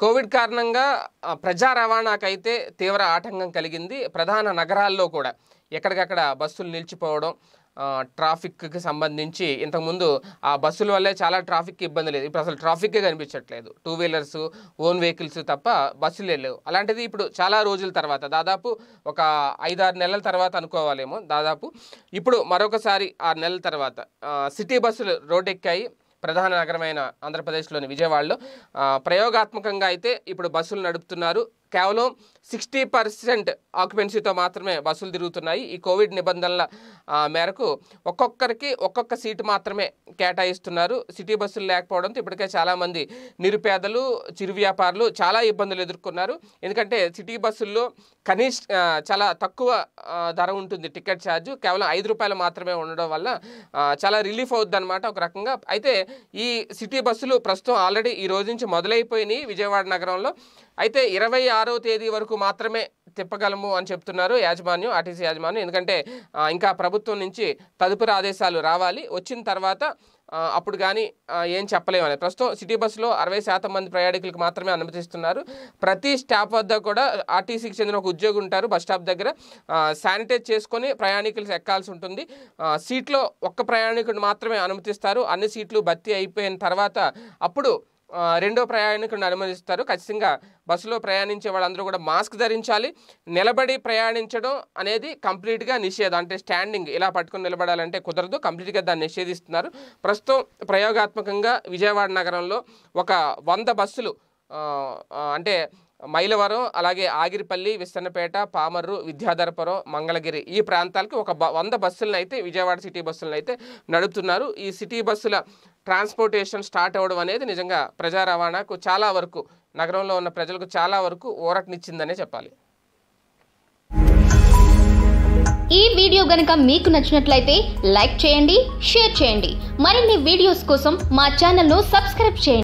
Covid కారణంగా ప్రజా రవాణాకైతే తీవ్ర ఆటంకం కలిగింది ప్రధాన నగరాల్లో కూడా ఎక్కడికక్కడ బస్సులు నిలిచిపోవడం ట్రాఫిక్కి సంబంధించి ఇంతకుముందు ఆ బస్సుల వల్లే చాలా ట్రాఫిక్కి ఇబ్బంది లేదు ఇప్పుడు అసలు ట్రాఫిక్కే కనిపించట్లేదు టూ వీలర్స్ ఓన్ వెహికల్స్ తప్ప బస్సులు లేవు అలాంటిది ఇప్పుడు చాలా రోజుల తర్వాత దాదాపు ఒక ఐదారు నెలల తర్వాత అనుకోవాలేమో దాదాపు ఇప్పుడు మరొకసారి ఆరు నెలల తర్వాత సిటీ బస్సులు రోడ్ ఎక్కాయి ప్రధాన నగరమైన ఆంధ్రప్రదేశ్లోని విజయవాడలో ప్రయోగాత్మకంగా అయితే ఇప్పుడు బస్సులు నడుపుతున్నారు కేవలం సిక్స్టీ పర్సెంట్ ఆక్యుపెన్సీతో మాత్రమే బస్సులు తిరుగుతున్నాయి ఈ కోవిడ్ నిబంధనల మేరకు ఒక్కొక్కరికి ఒక్కొక్క సీటు మాత్రమే కేటాయిస్తున్నారు సిటీ బస్సులు లేకపోవడంతో ఇప్పటికే చాలామంది నిరుపేదలు చిరు వ్యాపారులు చాలా ఇబ్బందులు ఎదుర్కొన్నారు ఎందుకంటే సిటీ బస్సుల్లో కనీస చాలా తక్కువ ధర ఉంటుంది టికెట్ ఛార్జ్ కేవలం ఐదు రూపాయలు మాత్రమే ఉండడం వల్ల చాలా రిలీఫ్ అవుద్ది అనమాట ఒక రకంగా అయితే ఈ సిటీ బస్సులు ప్రస్తుతం ఆల్రెడీ ఈ రోజు నుంచి మొదలైపోయినాయి విజయవాడ నగరంలో అయితే ఇరవై ఆరో తేదీ వరకు మాత్రమే తిప్పగలము అని చెప్తున్నారు యాజమాన్యం ఆర్టీసీ యాజమాన్యం ఎందుకంటే ఇంకా ప్రభుత్వం నుంచి తదుపరి ఆదేశాలు రావాలి వచ్చిన తర్వాత అప్పుడు కానీ ఏం చెప్పలేము అనేది ప్రస్తుతం సిటీ బస్సులో అరవై శాతం మంది ప్రయాణికులకు మాత్రమే అనుమతిస్తున్నారు ప్రతి స్టాప్ వద్ద కూడా ఆర్టీసీకి చెందిన ఒక ఉద్యోగి ఉంటారు బస్ స్టాప్ దగ్గర శానిటైజ్ చేసుకొని ప్రయాణికులు ఎక్కాల్సి ఉంటుంది సీట్లో ఒక్క ప్రయాణికుడు మాత్రమే అనుమతిస్తారు అన్ని సీట్లు భర్తీ అయిపోయిన తర్వాత అప్పుడు రెండో ప్రయాణికులను అనుమతిస్తారు ఖచ్చితంగా బస్సులో ప్రయాణించే వాళ్ళందరూ కూడా మాస్క్ ధరించాలి నిలబడి ప్రయాణించడం అనేది కంప్లీట్గా నిషేధం అంటే స్టాండింగ్ ఇలా పట్టుకుని నిలబడాలంటే కుదరదు కంప్లీట్గా దాన్ని నిషేధిస్తున్నారు ప్రస్తుతం ప్రయోగాత్మకంగా విజయవాడ నగరంలో ఒక వంద బస్సులు అంటే మైలవరం అలాగే ఆగిరిపల్లి విస్తన్నపేట పామర్రు విద్యాధరపురం మంగళగిరి ఈ ప్రాంతాలకి ఒక వంద బస్సులను అయితే విజయవాడ సిటీ బస్సులను అయితే నడుపుతున్నారు ఈ సిటీ బస్సుల ట్రాన్స్పోర్టేషన్ స్టార్ట్ అవ్వడం అనేది నిజంగా ప్రజా రవాణాకు చాలా వరకు నగరంలో ఉన్న ప్రజలకు చాలా వరకు ఊరటనిచ్చిందనే చెప్పాలి ఈ వీడియో గనుక మీకు నచ్చినట్లయితే లైక్ చేయండి షేర్ చేయండి మరిన్ని వీడియోస్ కోసం మా ఛానల్ను సబ్స్క్రైబ్ చేయండి